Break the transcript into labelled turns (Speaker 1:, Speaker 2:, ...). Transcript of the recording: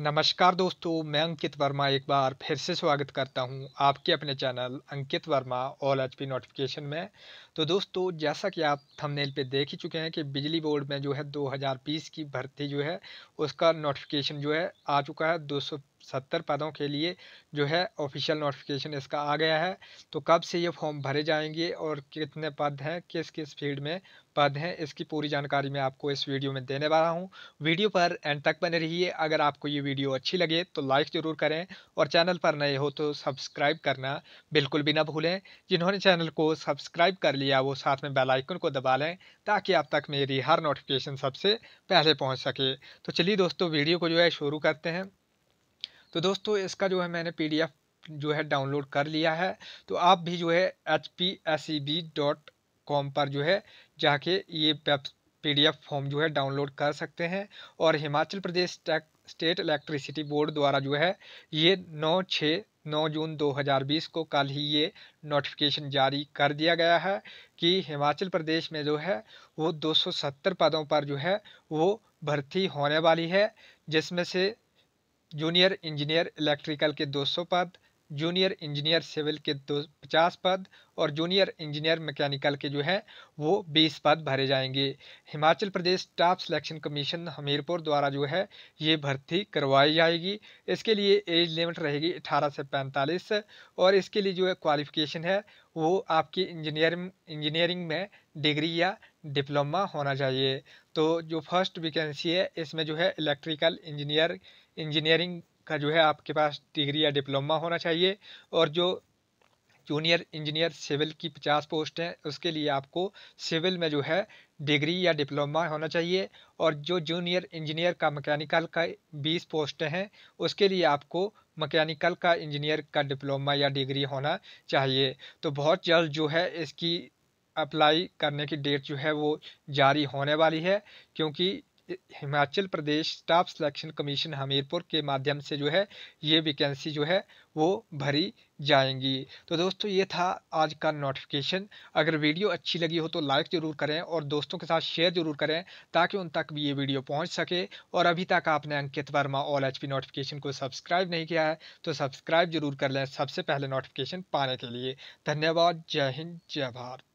Speaker 1: नमस्कार दोस्तों मैं अंकित वर्मा एक बार फिर से स्वागत करता हूं आपके अपने channel Ankit Verma all H P notification में तो दोस्तों जैसा कि आप थंबनेल पे देख ही चुके हैं कि बिजली बोर्ड में जो है 2020 की भर्ती जो है उसका नोटिफिकेशन जो है आ चुका है दो सत्तर पदों के लिए जो है ऑफिशियल नोटिफिकेशन इसका आ गया है तो कब से ये फॉर्म भरे जाएंगे और कितने पद हैं किस किस फील्ड में पद हैं इसकी पूरी जानकारी मैं आपको इस वीडियो में देने वाला हूँ वीडियो पर एंड तक बने रहिए अगर आपको ये वीडियो अच्छी लगे तो लाइक ज़रूर करें और चैनल पर नए हो तो सब्सक्राइब करना बिल्कुल भी ना भूलें जिन्होंने चैनल को सब्सक्राइब कर लिया वो साथ में बेलाइकन को दबा लें ताकि आप तक मेरी हर नोटिफिकेशन सबसे पहले पहुँच सके तो चलिए दोस्तों वीडियो को जो है शुरू करते हैं तो दोस्तों इसका जो है मैंने पी जो है डाउनलोड कर लिया है तो आप भी जो है H P S B dot com पर जो है जाके ये पीडीएफ फॉर्म जो है डाउनलोड कर सकते हैं और Himachal Pradesh state electricity board द्वारा जो है ये नौ छः 9 जून 2020 को कल ही ये नोटिफिकेशन जारी कर दिया गया है कि हिमाचल प्रदेश में जो है वो 270 पदों पर जो है वो भर्ती होने वाली है जिसमें से जूनियर इंजीनियर इलेक्ट्रिकल के 200 पद जूनियर इंजीनियर सिविल के दो पचास पद और जूनियर इंजीनियर मैकेनिकल के जो हैं वो बीस पद भरे जाएंगे Himachal Pradesh staff selection commission Hamirpur द्वारा जो है ये भर्ती करवाई जाएगी इसके लिए एज लिमिट रहेगी अठारह से पैंतालीस और इसके लिए जो है क्वालिफिकेशन है वो आपकी इंजीनियरिंग इंजीनियरिंग में डिग्री या डिप्लोमा होना चाहिए तो जो फर्स्ट वैकेंसी है इसमें जो है इलेक्ट्रिकल इंजीनियर इंजीनियरिंग का जो है आपके पास डिग्री या डिप्लोमा होना चाहिए और जो जूनियर इंजीनियर सिविल की पचास पोस्ट हैं उसके लिए आपको सिविल में जो है डिग्री या डिप्लोमा होना चाहिए और जो जूनियर इंजीनियर का मैकेनिकल का बीस पोस्ट हैं उसके लिए आपको मैकेनिकल का इंजीनियर का डिप्लोमा या डिग्री होना चाहिए तो बहुत जल्द जो है इसकी अप्लाई करने की डेट जो है वो जारी होने वाली है क्योंकि Himachal Pradesh staff selection commission Hamirpur के माध्यम से जो है ये वैकेंसी जो है वो भरी जाएंगी तो दोस्तों ये था आज का नोटिफिकेशन अगर वीडियो अच्छी लगी हो तो लाइक ज़रूर करें और दोस्तों के साथ शेयर ज़रूर करें ताकि उन तक भी ये वीडियो पहुंच सके और अभी तक आपने Ankit Verma all H notification को सब्सक्राइब नहीं किया है तो सब्सक्राइब जरूर कर लें सबसे पहले नोटिफिकेशन पाने के लिए धन्यवाद जय हिंद जय भारत